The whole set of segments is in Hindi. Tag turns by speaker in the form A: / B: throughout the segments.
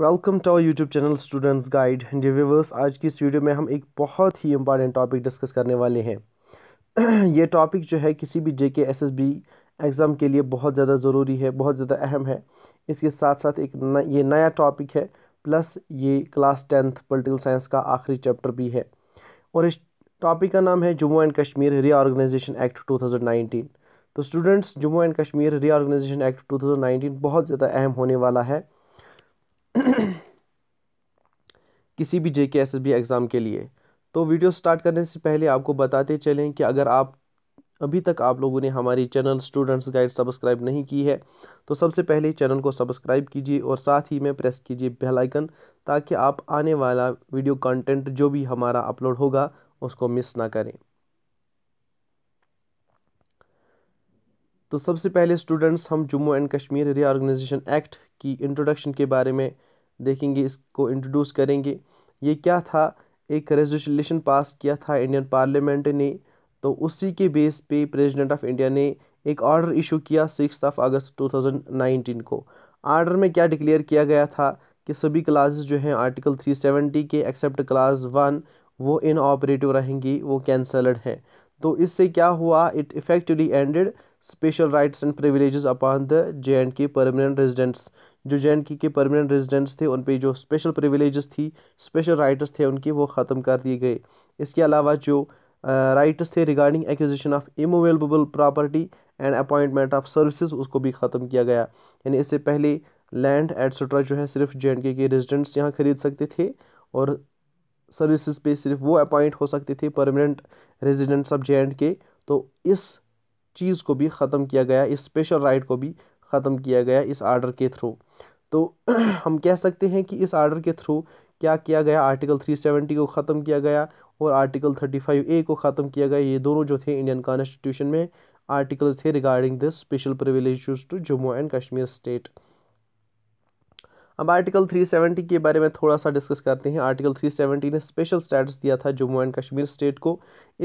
A: welcome to our YouTube channel students guide reviewers आज की इस वीडियो में हम एक बहुत ही इंपॉर्टेंट टॉपिक डिस्कस करने वाले हैं ये टॉपिक जो है किसी भी जेके एसएसबी एग्ज़ाम के लिए बहुत ज़्यादा ज़रूरी है बहुत ज़्यादा अहम है इसके साथ साथ एक न, ये नया टॉपिक है प्लस ये क्लास टेंथ पोलिटिकल साइंस का आखिरी चैप्टर भी है और इस टॉपिक का नाम है Jammu and Kashmir reorganisation act nineteen तो students Jammu and Kashmir reorganisation act nineteen बहुत ज़्यादा अहम होने वाला है किसी भी जे के एस एस बी एग्ज़ाम के लिए तो वीडियो स्टार्ट करने से पहले आपको बताते चलें कि अगर आप अभी तक आप लोगों ने हमारी चैनल स्टूडेंट्स गाइड सब्सक्राइब नहीं की है तो सबसे पहले चैनल को सब्सक्राइब कीजिए और साथ ही में प्रेस कीजिए बेल आइकन ताकि आप आने वाला वीडियो कंटेंट जो भी हमारा अपलोड होगा उसको मिस ना करें तो सबसे पहले स्टूडेंट्स हम Jammu and Kashmir reorganisation act की इंट्रोडक्शन के बारे में देखेंगे इसको इंट्रोड्यूस करेंगे ये क्या था एक रेजोल्यूशन पास किया था इंडियन पार्लियामेंट ने तो उसी के बेस पे प्रेसिडेंट ऑफ इंडिया ने एक ऑर्डर इशू किया सिक्स ऑफ अगस्त 2019 को आर्डर में क्या डिक्लेयर किया गया था कि सभी क्लासेस जो हैं आर्टिकल 370 के एक्सेप्ट क्लास वन वो इन ऑपरेटिव रहेंगी वो कैंसल्ड है तो इससे क्या हुआ it effectively ended special rights and privilege upon the J and K permanent residents जो J and K permanent residents थे उन पे जो स्पेशल प्रिविलेजेस थी स्पेशल राइट्स थे उनके वो ख़त्म कर दिए गए इसके अलावा जो राइट्स थे regarding acquisition of immovable property and appointment of services उसको भी ख़त्म किया गया यानी इससे पहले लैंड एट्सट्रा जो है सिर्फ जे एंड के रेजिडेंट्स यहाँ ख़रीद सकते थे और सर्विसेज पे सिर्फ वो अपॉइंट हो सकते थे permanent residents of J and K तो इस चीज़ को भी ख़त्म किया गया इस स्पेशल राइट को भी ख़त्म किया गया इस आर्डर के थ्रू तो हम कह सकते हैं कि इस आर्डर के थ्रू क्या किया गया आर्टिकल थ्री सेवेंटी को ख़त्म किया गया और आर्टिकल थर्टी फाइव ए को ख़त्म किया गया ये दोनों जो थे इंडियन कॉन्स्टिट्यूशन में आर्टिकल्स थे regarding this special privilege to Jammu and Kashmir state अब आर्टिकल 370 के बारे में थोड़ा सा डिस्कस करते हैं आर्टिकल 370 ने स्पेशल स्टेटस दिया था जम्मू एंड कश्मीर स्टेट को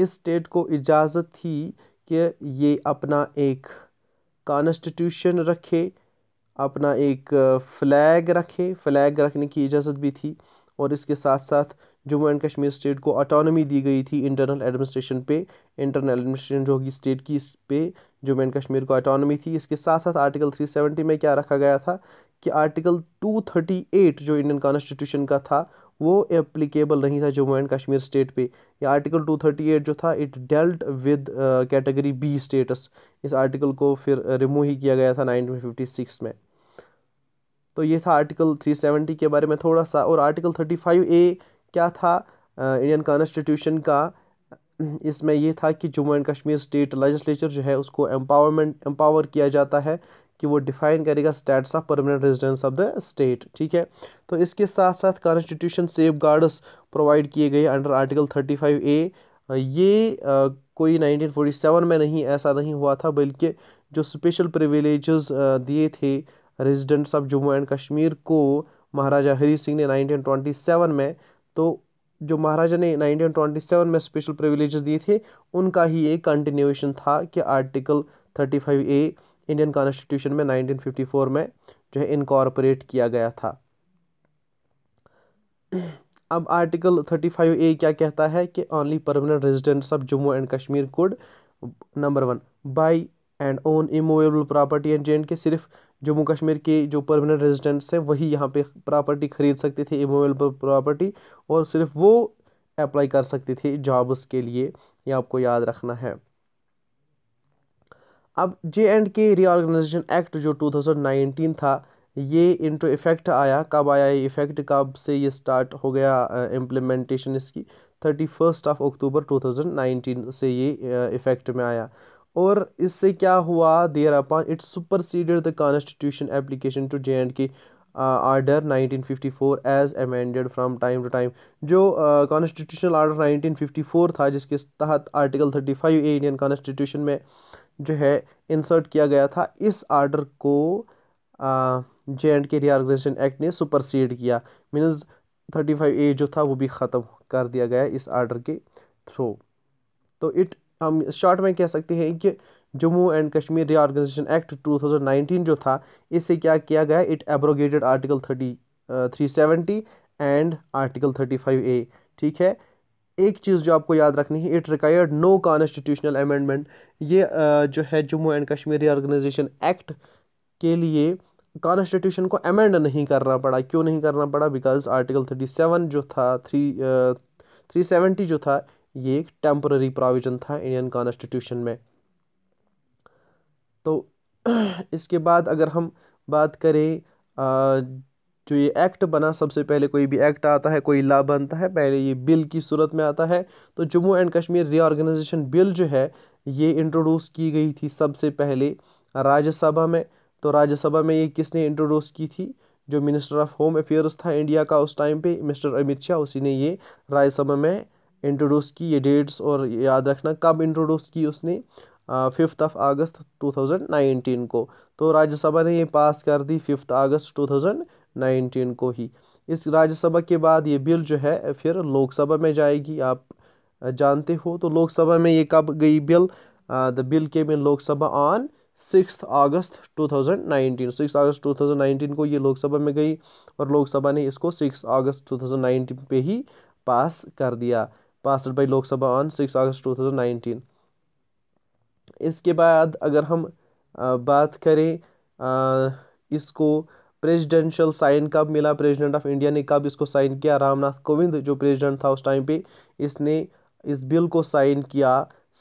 A: इस स्टेट को इजाज़त थी कि ये अपना एक कॉन्स्टिट्यूशन रखे अपना एक फ्लैग रखे फ्लैग रखने की इजाज़त भी थी और इसके साथ साथ जम्मू एंड कश्मीर स्टेट को ऑटोनमी दी गई थी इंटरनल एडमिनिस्ट्रेशन पे इंटरनल एडमिनिस्ट्रेशन जो होगी स्टेट की इस पे जम्मू एंड कश्मीर को ऑटोनमी थी इसके साथ साथ आर्टिकल 370 में क्या रखा गया था कि आर्टिकल 238 जो इंडियन कॉन्स्टिट्यूशन का था वो एप्लीकेबल नहीं था जम्मू एंड कश्मीर स्टेट पे या आर्टिकल 238 जो था it dealt with category B status इस आर्टिकल को फिर रिमूव uh, ही किया गया था 1956 में तो ये था आर्टिकल 370 के बारे में थोड़ा सा और आर्टिकल 35 ए क्या था इंडियन uh, कॉन्स्टिट्यूशन का इसमें यह था कि Jammu and Kashmir state legislature जो है उसको एम्पावरमेंट एम्पावर किया जाता है कि वो डिफाइन करेगा status of permanent residence of the state ठीक है तो इसके साथ साथ कॉन्स्टिट्यूशन सेफ गार्ड्स प्रोवाइड किए गए under article thirty five A ये आ, कोई 1947 में नहीं ऐसा नहीं हुआ था बल्कि जो स्पेशल प्रिविलेज दिए थे residents of Jammu and Kashmir को महाराजा हरी सिंह ने 1927 में तो जो महाराजा ने 1927 में स्पेशल प्रिविलेज़ दिए थे उनका ही एक कंटिन्यूएशन था कि आर्टिकल 35 ए इंडियन कॉन्स्टिट्यूशन में 1954 में जो है इनकॉर्पोरेट किया गया था अब आर्टिकल 35 ए क्या कहता है कि only permanent residents of Jammu and Kashmir could number one buy and own immovable property and J and K सिर्फ जम्मू कश्मीर के जो परमानेंट रेजिडेंट्स हैं वही यहाँ पे प्रॉपर्टी खरीद सकते थे इमोवेबल प्रॉपर्टी और सिर्फ वो अप्लाई कर सकते थे जॉब्स के लिए ये आपको याद रखना है अब J and K reorganisation act जो 2019 था ये इंटो इफ़ेक्ट आया कब आया ये इफ़ेक्ट कब से ये स्टार्ट हो गया इम्प्लीमेंटेशन इसकी थर्टी फर्स्ट ऑफ अक्टूबर 2019 से ये इफ़ेक्ट में आया और इससे क्या हुआ thereupon it superseded the constitution application to J and K order 1954 as amended from time to time जो कॉन्स्टिट्यूशनल आर्डर 1954 था जिसके तहत आर्टिकल 35 ए इंडियन कॉन्स्टिट्यूशन में जो है इंसर्ट किया गया था इस आर्डर को J and K reorganisation act ने सुपरसीड किया मीन्स थर्टी फाइव ए जो था वो भी ख़त्म कर दिया गया इस आर्डर के थ्रू तो इट हम शॉर्ट में कह सकते हैं कि Jammu and Kashmir reorganisation act 2019 जो था इससे क्या किया गया it abrogated article thirty three seventy and article thirty five A ठीक है एक चीज़ जो आपको याद रखनी है it required no constitutional amendment ये जो है Jammu and Kashmir organisation act के लिए कॉन्स्टिट्यूशन को अमेंड नहीं करना पड़ा क्यों नहीं करना पड़ा बिकॉज आर्टिकल थर्टी सेवन जो था थ्री थ्री सेवेंटी जो था ये एक टेम्पररी प्रोविज़न था इंडियन कॉन्स्टिट्यूशन में तो इसके बाद अगर हम बात करें जो ये एक्ट बना सबसे पहले कोई भी एक्ट आता है कोई ला बनता है पहले ये बिल की सूरत में आता है तो Jammu and Kashmir reorganisation bill जो है ये इंट्रोड्यूस की गई थी सबसे पहले राज्यसभा में तो राज्यसभा में ये किसने इंट्रोड्यूस की थी जो मिनिस्टर ऑफ होम अफेयर्स था इंडिया का उस टाइम पे मिस्टर अमित शाह उसी ने ये राज्यसभा में इंट्रोड्यूस की ये डेट्स और याद रखना कब इंट्रोड्यूस की उसने फिफ्थ ऑफ अगस्त 2019 को तो राज्यसभा ने ये पास कर दी फिफ्थ अगस्त नाइनटीन को ही इस राज्यसभा के बाद ये बिल जो है फिर लोकसभा में जाएगी आप जानते हो तो लोकसभा में ये कब गई बिल द बिल के में Lok Sabha on six August 2019 six August 2019 को ये लोकसभा में गई और लोकसभा ने इसको सिक्स अगस्त 2019 पे ही पास कर दिया pass by Lok Sabha on six August 2019 इसके बाद अगर हम बात करें इसको प्रेसिडेंशियल साइन कब मिला प्रेसिडेंट ऑफ इंडिया ने कब इसको साइन किया रामनाथ कोविंद जो प्रेसिडेंट था उस टाइम पे इसने इस बिल को साइन किया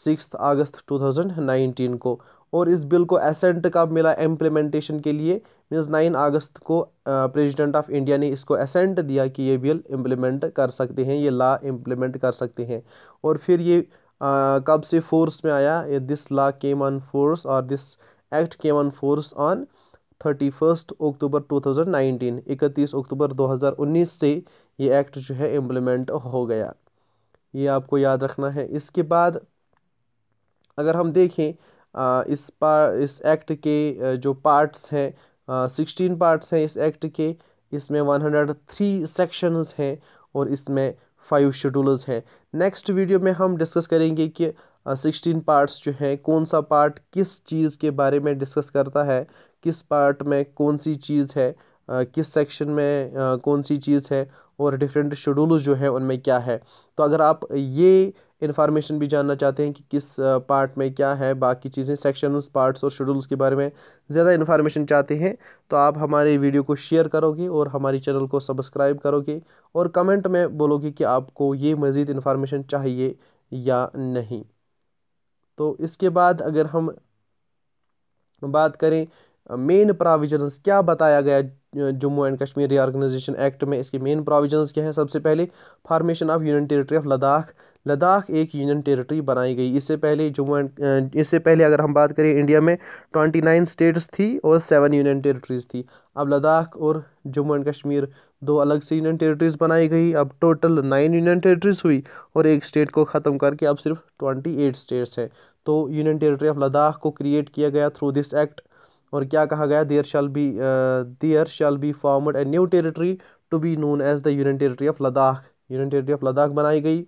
A: सिक्स अगस्त 2019 को और इस बिल को एसेंट कब मिला इम्प्लीमेंटेशन के लिए मीन्स नाइन अगस्त को प्रेसिडेंट ऑफ इंडिया ने इसको एसेंट दिया कि ये बिल इम्प्लीमेंट कर सकते हैं ये लॉ इम्प्लीमेंट कर सकते हैं और फिर ये आ, कब से फोर्स में आया this law came on force और this act came on force on thirty first October two thousand nineteen इकतीस अक्टूबर दो हज़ार उन्नीस से ये एक्ट जो है इम्प्लीमेंट हो गया ये आपको याद रखना है इसके बाद अगर हम देखें आ, इस पार इस एक्ट के जो पार्ट्स हैं सिक्सटीन पार्ट्स हैं इस एक्ट के इसमें वन हंड्रेड थ्री सेक्शनस हैं और इसमें फाइव शेड्यूल्स हैं नेक्स्ट वीडियो में हम डिस्कस करेंगे कि सिक्सटीन पार्ट्स जो हैं कौन सा पार्ट किस चीज़ के बारे में डिस्कस करता है किस पार्ट में कौन सी चीज़ है किस सेक्शन में कौन सी चीज़ है और डिफरेंट शेड्यूल जो है उनमें क्या है तो अगर आप ये इन्फॉर्मेशन भी जानना चाहते हैं कि किस पार्ट में क्या है बाकी चीज़ें सेक्शंस पार्ट्स और शेड्यूल्स के बारे में ज़्यादा इन्फॉर्मेशन चाहते हैं तो आप हमारे वीडियो को शेयर करोगे और हमारे चैनल को सब्सक्राइब करोगे और कमेंट में बोलोगे कि आपको ये मज़ीद इन्फॉर्मेशन चाहिए या नहीं तो इसके बाद अगर हम बात करें मेन प्रोविजंस क्या बताया गया Jammu and Kashmir reorganisation act में इसके मेन प्रोविजंस क्या है सबसे पहले formation of union territory of Ladakh Ladakh एक यूनियन टेरिटरी बनाई गई इससे पहले जम्मू एंड इससे पहले अगर हम बात करें इंडिया में ट्वेंटी नाइन स्टेट्स थी और सेवन यूनियन टेरिटरीज थी अब लद्दाख और जम्मू एंड कश्मीर दो अलग से यूनियन टेरिटरीज बनाई गई अब टोटल नाइन यूनियन टेरिटरीज हुई और एक स्टेट को ख़त्म करके अब सिर्फ ट्वेंटी एट स्टेट्स हैं तो यूनियन टेरिटरी ऑफ लद्दाख को क्रिएट किया गया थ्रू दिस एक्ट और क्या कहा गया there shall be there shall be formed a new territory to be known as the union territory of Ladakh union territory of Ladakh बनाई गई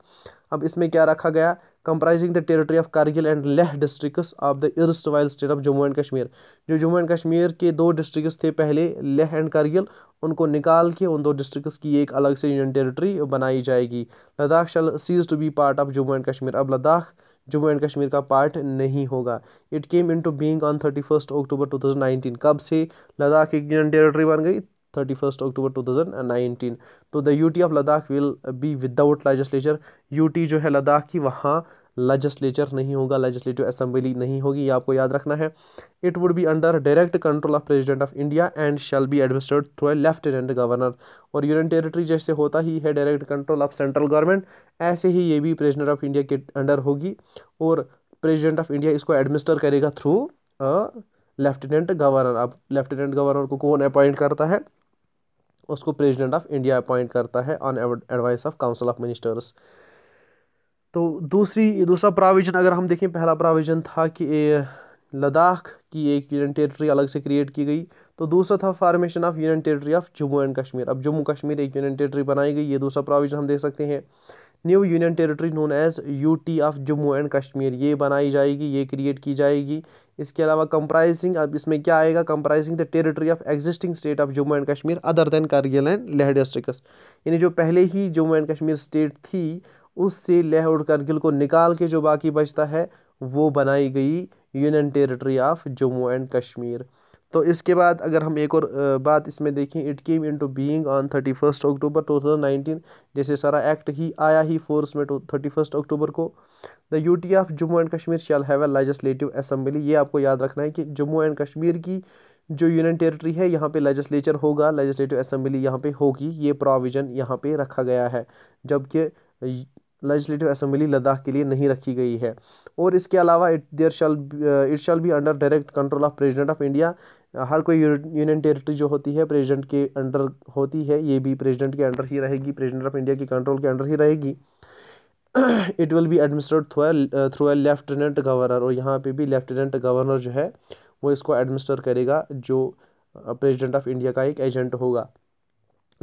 A: अब इसमें क्या रखा गया comprising the territory of Kargil and Leh districts of the erstwhile state of Jammu and Kashmir जो जम्मू एंड कश्मीर के दो डिस्ट्रिक्स थे पहले लेह एंड कारगिल उनको निकाल के उन दो डिस्ट्रिक्स की एक अलग से यूनियन टेरिटरी बनाई जाएगी Ladakh shall cease to be part of Jammu and Kashmir अब लद्दाख जम्मू एंड कश्मीर का पार्ट नहीं होगा it came into being on thirty first October two thousand nineteen कब से लद्दाख एक यूनियन टेरेटरी बन गई thirty first October two thousand nineteen तो the UT of Ladakh will be without legislature UT जो है लद्दाख की वहाँ लेजिस्लेचर नहीं होगा लेजिस्लेटिव असेंबली नहीं होगी ये आपको याद रखना है it would be under direct control of president of India and shall be administered through a lieutenant governor और यूनियन टेरिटरी जैसे होता ही है direct control of central government ऐसे ही ये भी प्रेजिडेंट ऑफ इंडिया के अंडर होगी और प्रेजिडेंट ऑफ इंडिया इसको एडमिनिस्टर करेगा थ्रू लेफ्टिनेंट गवर्नर अब लेफ्टिनेंट गवर्नर को कौन अपॉइंट करता है उसको प्रेसिडेंट ऑफ इंडिया अपॉइंट करता है on advice of council of ministers तो दूसरी दूसरा प्राविजन अगर हम देखें पहला प्राविजन था कि लद्दाख की एक यूनियन टेरिटरी अलग से क्रिएट की गई तो दूसरा था formation of union territory of Jammu and Kashmir अब जम्मू कश्मीर एक यूनियन टेरिटरी बनाई गई ये दूसरा प्राविजन हम देख सकते हैं new union territory known as U T of Jammu and Kashmir ये बनाई जाएगी ये क्रिएट की जाएगी इसके अलावा कंप्राइजिंग अब इसमें क्या आएगा comprising the territory of existing state of Jammu and Kashmir other than Kargil and Leh districts यानी जो पहले ही जम्मू एंड कश्मीर स्टेट थी उससे लेह और करगिल को निकाल के जो बाकी बचता है वो बनाई गई union territory of Jammu and Kashmir तो इसके बाद अगर हम एक और बात इसमें देखें it came into being on thirty first October two thousand nineteen जैसे सारा एक्ट ही आया ही फोर्स में थर्टी फर्स्ट अक्टूबर को the UT of Jammu and Kashmir shall have a legislative assembly ये आपको याद रखना है कि जम्मू एंड कश्मीर की जो यूनियन टेरिटरी है यहाँ पे लेजिस्लेचर होगा लेजिस्लेटिव असम्बली यहाँ पे होगी ये प्रोविज़न यहाँ पे रखा गया है जबकि लेजिस्लेटिव असम्बली लद्दाख के लिए नहीं रखी गई है और इसके अलावा it there shall it shall be under direct control of president of India हर कोई यूनियन टेरिटरी जो होती है प्रेजिडेंट के अंडर होती है ये भी प्रेजिडेंट के अंडर ही रहेगी प्रेजिडेंट ऑफ इंडिया के कंट्रोल के अंडर ही रहेगी it will be administrate through through a lieutenant governor और यहाँ पे भी लेफ्टिनेंट गवर्नर जो है वो इसको एडमिनिस्टर करेगा जो प्रेसिडेंट ऑफ इंडिया का एक एजेंट होगा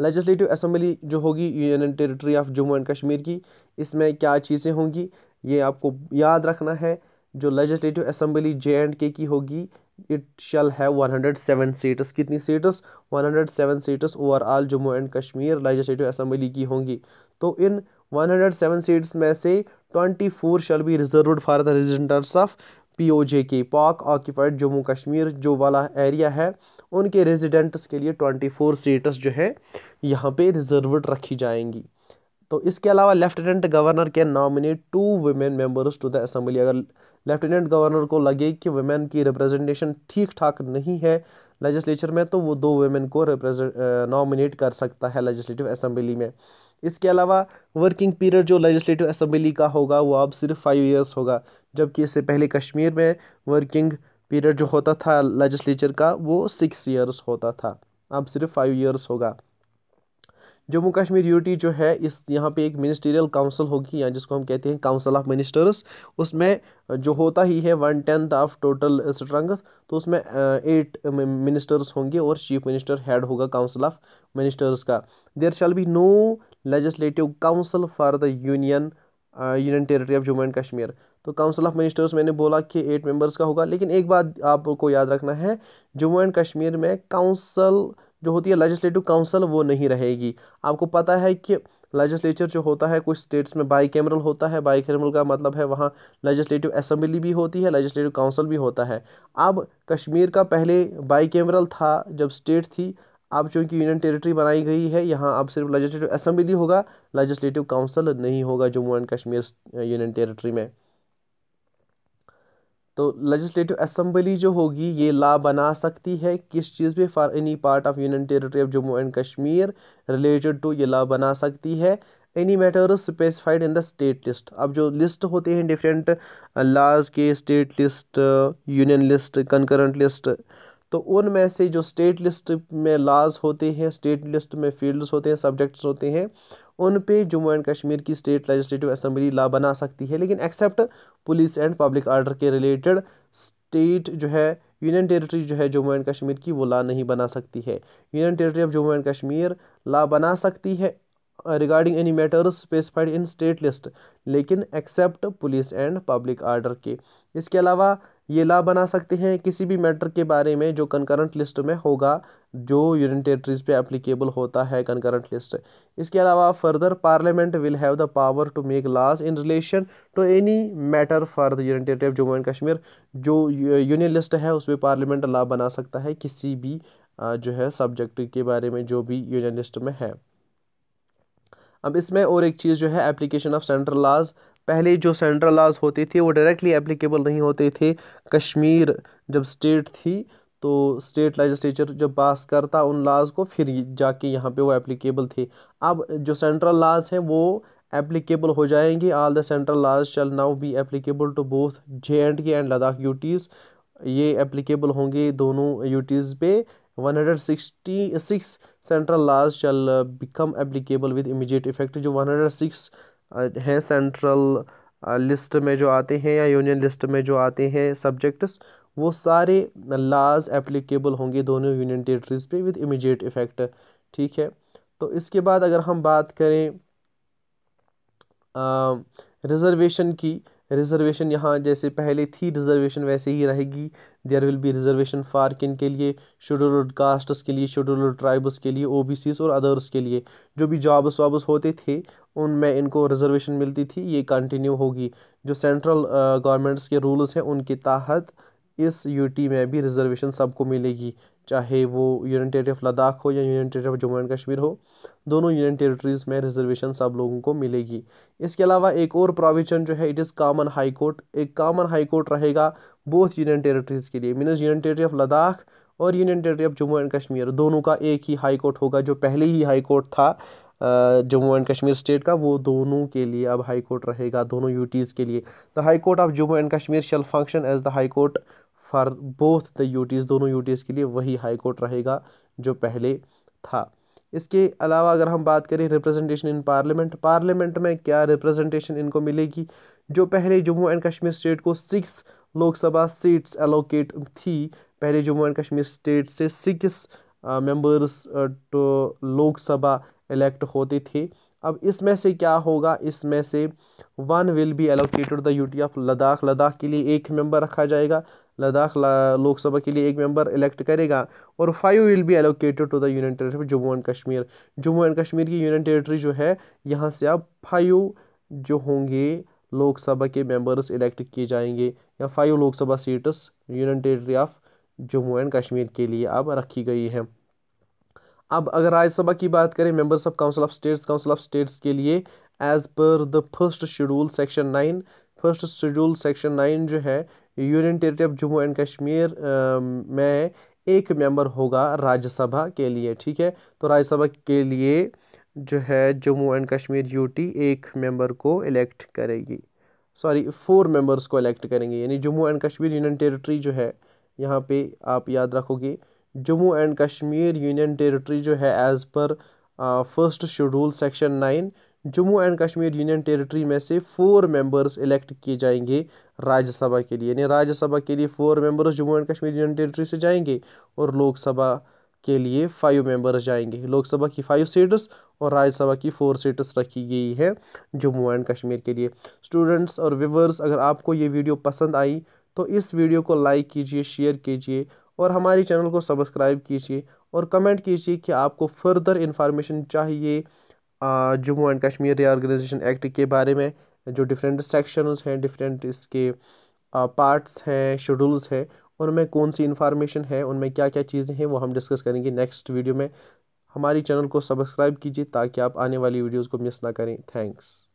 A: लेजिस्टिव असम्बली जो होगी union territory of Jammu and Kashmir की इसमें क्या चीज़ें होंगी ये आपको याद रखना है जो लेजिस्टिव असम्बली जे एंड के की होगी इट शल है वन हंड्रेड सेवन सीट्स कितनी seats one hundred seven seats overall Jammu and Kashmir legislative assembly की होंगी तो इन वन हंड्रेड सेवन सीट्स में से twenty four shall be reserve for the residents of P O J K Pak occupied Jammu Kashmir जो वाला एरिया है उनके रेजिडेंट्स के लिए ट्वेंटी फोर सीट्स जो है यहाँ पे रिजर्वड रखी जाएंगी तो इसके अलावा लेफ्टिनेंट गवर्नर के nominate two women members to the assembly अगर लेफ्टिनेंट गवर्नर को लगे कि वुमेन की रिप्रेजेंटेशन ठीक ठाक नहीं है लेजिस्लेचर में तो वो दो वुमेन को रिप्रेजेंट नॉमिनेट कर सकता है लेजिस्लेटिव असम्बली में इसके अलावा वर्किंग पीरियड जो लेजिस्लेटिव असम्बली का होगा वो अब सिर्फ फाइव ईयर्स होगा जबकि इससे पहले कश्मीर में वर्किंग पीरियड जो होता था लेजिस्लेचर का वो सिक्स ईयर्स होता था अब सिर्फ फाइव ईयर्स होगा जम्मू कश्मीर यूटी जो है इस यहाँ पे एक मिनिस्टीरियल काउंसिल होगी या जिसको हम कहते हैं काउंसिल ऑफ मिनिस्टर्स उसमें जो होता ही है one tenth of total strength तो उसमें एट मिनिस्टर्स होंगे और चीफ मिनिस्टर हेड होगा काउंसिल ऑफ मिनिस्टर्स का there shall be no legislative council for the union union territory of Jammu and Kashmir तो काउंसिल ऑफ मिनिस्टर्स मैंने बोला कि एट मेंबर्स का होगा लेकिन एक बात आपको याद रखना है जम्मू एंड कश्मीर में काउंसिल जो होती है लेजिस्लेटिव काउंसिल वो नहीं रहेगी आपको पता है कि लेजिस्लेचर जो होता है कुछ स्टेट्स में बाई कैमरल होता है बाई कैमरल का मतलब है वहाँ लेजिस्लेटिव असम्बली भी होती है लेजिस्लेटिव काउंसिल भी होता है अब कश्मीर का पहले बाई कैमरल था जब स्टेट थी अब चूँकि यूनियन टेरिटरी बनाई गई है यहाँ अब सिर्फ लेजिस्लेटिव असम्बली होगा लेजिस्लेटिव काउंसिल नहीं होगा Jammu and Kashmir union territory में तो लेजिस्लेटिव असम्बली जो होगी ये ला बना सकती है किस चीज़ पे for any part of union territory of Jammu and Kashmir related to ये ला बना सकती है any matters specified in the state list अब जो लिस्ट होते हैं डिफरेंट लाज के state list union list concurrent list तो उनमें से जो स्टेट लिस्ट में लाज होते हैं स्टेट लिस्ट में फील्ड्स होते हैं सब्जेक्ट्स होते हैं उन पे जम्मू एंड कश्मीर की स्टेट लेजिस्लेटिव असम्बली ला बना सकती है लेकिन except police and public order के रिलेटेड स्टेट जो है यूनियन टेरिटरी जो है जम्मू एंड कश्मीर की वो ला नहीं बना सकती है union territory of Jammu and Kashmir law बना सकती है regarding any matters specified in state list लेकिन except police and public order के इसके अलावा ये ला बना सकते हैं किसी भी मैटर के बारे में जो कंकरेंट लिस्ट में होगा जो यूनियन टेरेटरीज पे एप्लीकेबल होता है कंकरेंट लिस्ट इसके अलावा further parliament will have the power to make laws in relation to any matter for the union territory of Jammu and Kashmir जो यूनियन लिस्ट है उस पर पार्लियामेंट ला बना सकता है किसी भी जो है सब्जेक्ट के बारे में जो भी यूनियन लिस्ट में है अब इसमें और एक चीज़ जो है एप्लीकेशन ऑफ सेंट्रल लॉज पहले जो सेंट्रल लाज होते थे वो डायरेक्टली एप्लीकेबल नहीं होते थे कश्मीर जब स्टेट थी तो स्टेट लेजिस्लेचर जब पास करता उन लाज को फिर जाके यहाँ पे वो एप्लीकेबल थे अब जो सेंट्रल लाज हैं वो एप्लीकेबल हो जाएंगी all the central laws shall now be applicable to both J and K and Ladakh UTs ये एप्लीकेबल होंगे दोनों यूटीज़ पे 166 central laws shall become applicable with immediate effect जो 106 हैं सेंट्रल लिस्ट में जो आते हैं या यूनियन लिस्ट में जो आते हैं सब्जेक्ट्स वो सारे लाज एप्लीकेबल होंगे दोनों यूनियन टेरेटरीज़ पे विद इमीडिएट इफ़ेक्ट ठीक है तो इसके बाद अगर हम बात करें रिज़र्वेशन की रिजर्वेशन यहाँ जैसे पहले थी रिजर्वेशन वैसे ही रहेगी there will be reservation for किन के लिए शेड्यूल्ड कास्ट्स के लिए शेड्यूल्ड ट्राइब्स के लिए ओ और अदर्स के लिए जो भी जॉब्स वॉब्स होते थे उनमें इनको रिजर्वेशन मिलती थी ये कंटिन्यू होगी जो सेंट्रल गवर्नमेंट्स के रूल्स हैं उनके तहत इस यूटी में भी रिजर्वेशन सबको मिलेगी चाहे वो यूनियन ऑफ लद्दाख हो या union of Jammu and Kashmir हो दोनों यूनियन टेरेटरीज में रिजर्वेशन सब लोगों को मिलेगी इसके अलावा एक और प्रोविजन जो है it is common high court एक कामन हाई कोर्ट रहेगा बोथ यूनियन टेरेटरीज के लिए means union territory of Ladakh और union territory of Jammu and Kashmir दोनों का एक ही हाई कोर्ट होगा जो पहले ही हाई कोर्ट था जम्मू एंड कश्मीर स्टेट का वो दोनों के लिए अब हाई कोर्ट रहेगा दोनों यूटीज़ के लिए the high court of Jammu and Kashmir shall function as the high court for both the UTs दोनों यूटीज़ के लिए वही हाई कोर्ट रहेगा जो पहले था इसके अलावा अगर हम बात करें रिप्रेजेंटेशन इन पार्लियामेंट पार्लियामेंट में क्या रिप्रेजेंटेशन इनको मिलेगी जो पहले जम्मू एंड कश्मीर स्टेट को सिक्स लोकसभा सीट्स एलोकेट थी पहले जम्मू एंड कश्मीर स्टेट से six members to Lok Sabha elect होते थे अब इसमें से क्या होगा इसमें से one will be allocated the UT of Ladakh Ladakh के लिए एक मेंबर रखा जाएगा लद्दाख लोकसभा के लिए एक मेंबर इलेक्ट करेगा और five will be allocated to the union territory Jammu and Kashmir Jammu and Kashmir की यूनियन टेरेटरी जो है यहाँ से अब फाइव जो होंगे लोकसभा के मेंबर्स इलेक्ट किए जाएंगे या five Lok Sabha seats union territory of Jammu and Kashmir के लिए अब रखी गई है अब अगर राज्यसभा की बात करें members of council of states council of states के लिए as per the first schedule section nine first schedule section nine जो है union territory of Jammu and Kashmir में एक मेंबर होगा राज्यसभा के लिए ठीक है तो राज्यसभा के लिए जो है जम्मू एंड कश्मीर यूटी एक मेंबर को इलेक्ट करेगी सॉरी फोर मेंबर्स को इलेक्ट करेंगे यानी Jammu and Kashmir union territory जो है यहाँ पे आप याद रखोगे Jammu and Kashmir union territory जो है as per first schedule section nine Jammu and Kashmir union territory में से फोर मेंबर्स इलेक्ट किए जाएंगे राज्यसभा के लिए यानी राज्यसभा के लिए four members Jammu and Kashmir union territory से जाएंगे और लोकसभा के लिए फाइव मेंबर्स जाएंगे लोकसभा की फाइव सीट्स और राज्यसभा की फोर सीट्स रखी गई है जम्मू एंड कश्मीर के लिए स्टूडेंट्स और व्यूवर्स अगर आपको ये वीडियो पसंद आई तो इस वीडियो को लाइक कीजिए शेयर कीजिए और हमारे चैनल को सब्सक्राइब कीजिए और कमेंट कीजिए कि आपको फर्दर इन्फॉर्मेशन चाहिए Jammu and Kashmir reorganisation act के बारे में जो डिफरेंट सेक्शंस हैं डिफरेंट इसके पार्ट्स हैं शेड्यूल्स हैं उनमें कौन सी इन्फॉर्मेशन है उनमें क्या क्या चीज़ें हैं वो हम डिस्कस करेंगे नेक्स्ट वीडियो में हमारी चैनल को सब्सक्राइब कीजिए ताकि आप आने वाली वीडियोज़ को मिस ना करें थैंक्स